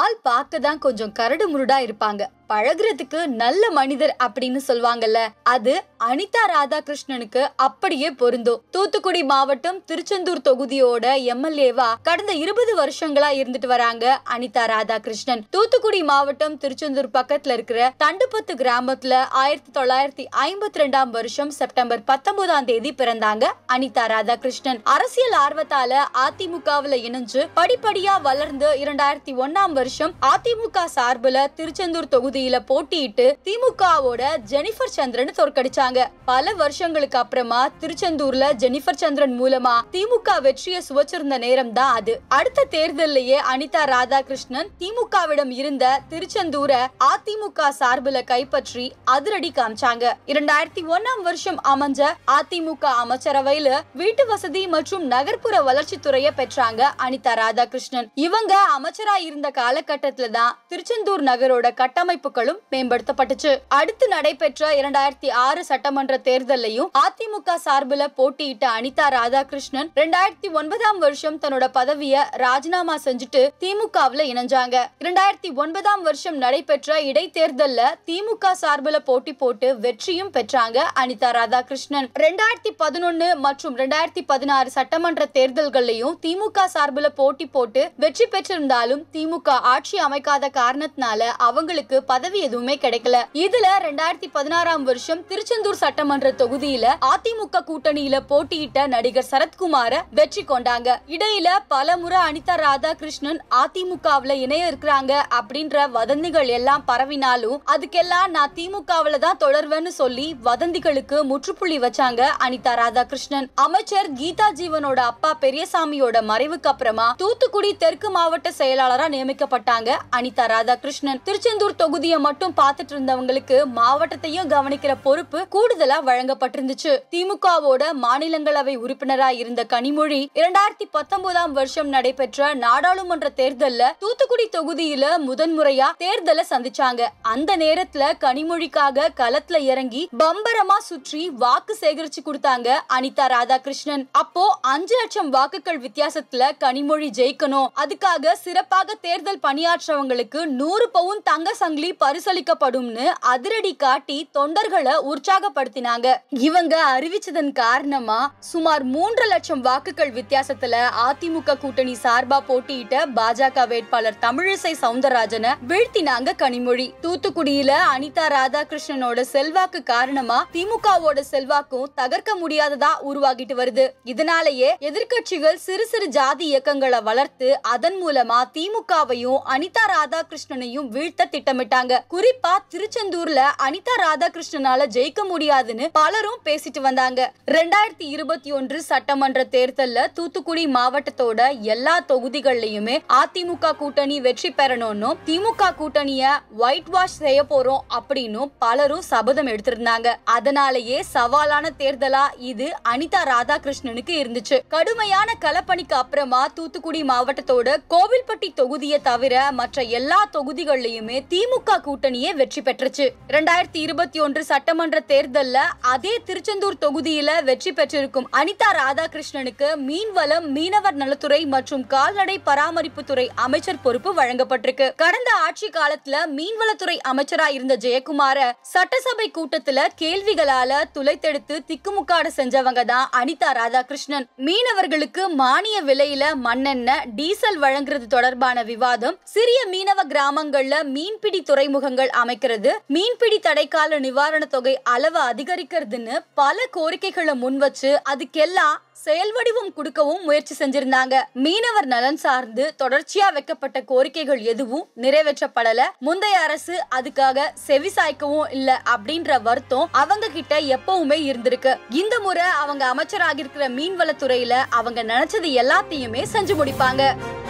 ஆள் பார்க்க தான் கொஞ்சம் கரடு முருடா இருப்பாங்க பழகுறதுக்கு நல்ல மனிதர் அப்படின்னு சொல்லுவாங்கல்ல அது அனிதா ராதாகிருஷ்ணனுக்கு அப்படியே பொருந்தும் தூத்துக்குடி மாவட்டம் திருச்செந்தூர் தொகுதியோட எம்எல்ஏவா கடந்த இருபது வருஷங்களா இருந்துட்டு வராங்க அனிதா ராதாகிருஷ்ணன் தூத்துக்குடி மாவட்டம் திருச்செந்தூர் பக்கத்துல இருக்கிற தண்டுபத்து கிராமத்துல ஆயிரத்தி தொள்ளாயிரத்தி ஐம்பத்தி ரெண்டாம் வருஷம் செப்டம்பர் பத்தொன்பதாம் தேதி பிறந்தாங்க அனிதா ராதாகிருஷ்ணன் அரசியல் ஆர்வத்தால அதிமுகவுல இணைஞ்சு படிப்படியா வளர்ந்து இரண்டாயிரத்தி ஒன்னாம் வருஷம் அதிமுக சார்புல திருச்செந்தூர் தொகுதி தொகுதியில போட்டியிட்டு திமுகவோட ஜெனிஃபர் சந்திரன் தோற்கடிச்சாங்க பல வருஷங்களுக்கு அப்புறமா திருச்செந்தூர்ல ஜெனிஃபர் சந்திரன் மூலமா திமுக வெற்றிய சுவச்சிருந்த நேரம் தான் அது அடுத்த தேர்தலிலேயே அனிதா ராதாகிருஷ்ணன் திமுகவிடம் இருந்த திருச்செந்தூரை அதிமுக சார்பில கைப்பற்றி அதிரடி காமிச்சாங்க இரண்டாயிரத்தி ஒன்னாம் வருஷம் அமைஞ்ச அதிமுக அமைச்சரவையில வீட்டு வசதி மற்றும் நகர்ப்புற வளர்ச்சித்துறையை பெற்றாங்க அனிதா ராதாகிருஷ்ணன் இவங்க அமைச்சரா இருந்த காலகட்டத்துல தான் திருச்செந்தூர் நகரோட கட்டமைப்பு வாய்ப்புகளும் மேம்படுத்தப்பட்டுச்சு அடுத்து நடைபெற்ற இரண்டாயிரத்தி ஆறு சட்டமன்ற தேர்தலையும் அதிமுக சார்பில் போட்டியிட்ட அனிதா ராதாகிருஷ்ணன் இரண்டாயிரத்தி ஒன்பதாம் வருஷம் தன்னோட பதவியை ராஜினாமா செஞ்சுட்டு திமுகவுல இணைஞ்சாங்க இரண்டாயிரத்தி ஒன்பதாம் வருஷம் நடைபெற்ற இடைத்தேர்தல்ல திமுக சார்பில் போட்டி போட்டு வெற்றியும் பெற்றாங்க அனிதா ராதாகிருஷ்ணன் ரெண்டாயிரத்தி பதினொன்னு மற்றும் ரெண்டாயிரத்தி பதினாறு சட்டமன்ற தேர்தல்கள்லையும் திமுக சார்பில் போட்டி போட்டு வெற்றி பெற்றிருந்தாலும் திமுக ஆட்சி அமைக்காத காரணத்தினால அவங்களுக்கு பதவி எதுவுமே கிடைக்கல இதுல ரெண்டாயிரத்தி பதினாறாம் வருஷம் திருச்செந்தூர் சட்டமன்ற தொகுதியில அதிமுக கூட்டணியில போட்டியிட்ட நடிகர் சரத்குமார வெற்றி கொண்டாங்க இடையில பல முறை அனிதா ராதாகிருஷ்ணன் அதிமுகவுல இணைய இருக்கிறாங்க அப்படின்ற வதந்திகள் எல்லாம் பரவினாலும் அதுக்கெல்லாம் நான் திமுகவுல தான் தொடர்வேன்னு சொல்லி வதந்திகளுக்கு முற்றுப்புள்ளி வச்சாங்க அனிதா ராதாகிருஷ்ணன் அமைச்சர் கீதா ஜீவனோட அப்பா பெரியசாமியோட மறைவுக்கு அப்புறமா தூத்துக்குடி தெற்கு மாவட்ட செயலாளரா நியமிக்கப்பட்டாங்க அனிதா ராதாகிருஷ்ணன் திருச்செந்தூர் தொகுதி பகுதியை மட்டும் பார்த்துட்டு இருந்தவங்களுக்கு மாவட்டத்தையும் கவனிக்கிற பொறுப்பு கூடுதலா வழங்கப்பட்டிருந்துச்சு திமுகவோட மாநிலங்களவை உறுப்பினராய் இருந்த கனிமொழி இரண்டாயிரத்தி பத்தொன்பதாம் வருஷம் நடைபெற்ற நாடாளுமன்ற தேர்தல்ல தூத்துக்குடி தொகுதியில முதன்முறையா தேர்தலை சந்திச்சாங்க அந்த நேரத்துல கனிமொழிக்காக களத்துல இறங்கி பம்பரமா சுற்றி வாக்கு சேகரிச்சு கொடுத்தாங்க அனிதா ராதாகிருஷ்ணன் அப்போ அஞ்சு லட்சம் வாக்குகள் வித்தியாசத்துல கனிமொழி ஜெயிக்கணும் அதுக்காக சிறப்பாக தேர்தல் பணியாற்றவங்களுக்கு நூறு பவுன் தங்க சங்கிலி பரிசளிக்கப்படும்னு அதிரடி காட்டி தொண்டர்களை உற்சாகப்படுத்தினாங்க இவங்க அறிவிச்சதன் காரணமா சுமார் மூன்று லட்சம் வாக்குகள் வித்தியாசத்துல அதிமுக கூட்டணி சார்பா போட்டியிட்ட பாஜக வேட்பாளர் தமிழிசை சவுந்தரராஜனை வீழ்த்தினாங்க கனிமொழி தூத்துக்குடியில அனிதா ராதாகிருஷ்ணனோட செல்வாக்கு காரணமா திமுகவோட செல்வாக்கும் தகர்க்க முடியாததா உருவாகிட்டு வருது இதனாலேயே எதிர்கட்சிகள் சிறு சிறு ஜாதி இயக்கங்களை வளர்த்து அதன் மூலமா திமுகவையும் அனிதா ராதாகிருஷ்ணனையும் வீழ்த்த திட்டமிட்டாங்க வந்தாங்க குறிப்பா திருச்செந்தூர்ல அனிதா ராதாகிருஷ்ணனால ஜெயிக்க முடியாதுன்னு பலரும் பேசிட்டு வந்தாங்க ரெண்டாயிரத்தி இருபத்தி ஒன்று சட்டமன்ற தேர்தல்ல தூத்துக்குடி மாவட்டத்தோட எல்லா தொகுதிகள்லயுமே அதிமுக கூட்டணி வெற்றி பெறணும்னு திமுக கூட்டணிய ஒயிட் வாஷ் செய்ய போறோம் அப்படின்னு பலரும் சபதம் எடுத்திருந்தாங்க அதனாலேயே சவாலான தேர்தலா இது அனிதா ராதாகிருஷ்ணனுக்கு இருந்துச்சு கடுமையான கலப்பணிக்கு அப்புறமா தூத்துக்குடி மாவட்டத்தோட கோவில்பட்டி தொகுதியை தவிர மற்ற எல்லா தொகுதிகள்லயுமே திமுக கூட்டணியே வெற்றி பெற்றுச்சு இரண்டாயிரத்தி இருபத்தி ஒன்று சட்டமன்ற தேர்தல்ல அதே திருச்செந்தூர் தொகுதியில வெற்றி பெற்றிருக்கும் அனிதா ராதாகிருஷ்ணனுக்கு மீன்வளம் மீனவர் நலத்துறை மற்றும் கால்நடை பராமரிப்பு துறை அமைச்சர் பொறுப்பு வழங்கப்பட்டிருக்கு கடந்த ஆட்சி காலத்துல மீன்வளத்துறை அமைச்சரா இருந்த ஜெயக்குமார சட்டசபை கூட்டத்துல கேள்விகளால துளைத்தெடுத்து திக்குமுக்காடு செஞ்சவங்க தான் அனிதா ராதாகிருஷ்ணன் மீனவர்களுக்கு மானிய விலையில மண்ணெண்ண டீசல் வழங்குறது தொடர்பான விவாதம் சிறிய மீனவ கிராமங்கள்ல மீன்பிடி துறை துறைமுகங்கள் அமைக்கிறது மீன்பிடி தடைக்கால நிவாரண தொகை அளவு அதிகரிக்கிறதுன்னு பல கோரிக்கைகளை முன்வச்சு அதுக்கெல்லாம் செயல் வடிவம் கொடுக்கவும் முயற்சி செஞ்சிருந்தாங்க மீனவர் நலன் சார்ந்து தொடர்ச்சியா வைக்கப்பட்ட கோரிக்கைகள் எதுவும் நிறைவேற்றப்படல முந்தைய அரசு அதுக்காக செவி சாய்க்கவும் இல்ல அப்படின்ற வருத்தம் அவங்க கிட்ட எப்பவுமே இருந்திருக்கு இந்த முறை அவங்க அமைச்சராக இருக்கிற மீன்வளத்துறையில அவங்க நினைச்சது எல்லாத்தையுமே செஞ்சு முடிப்பாங்க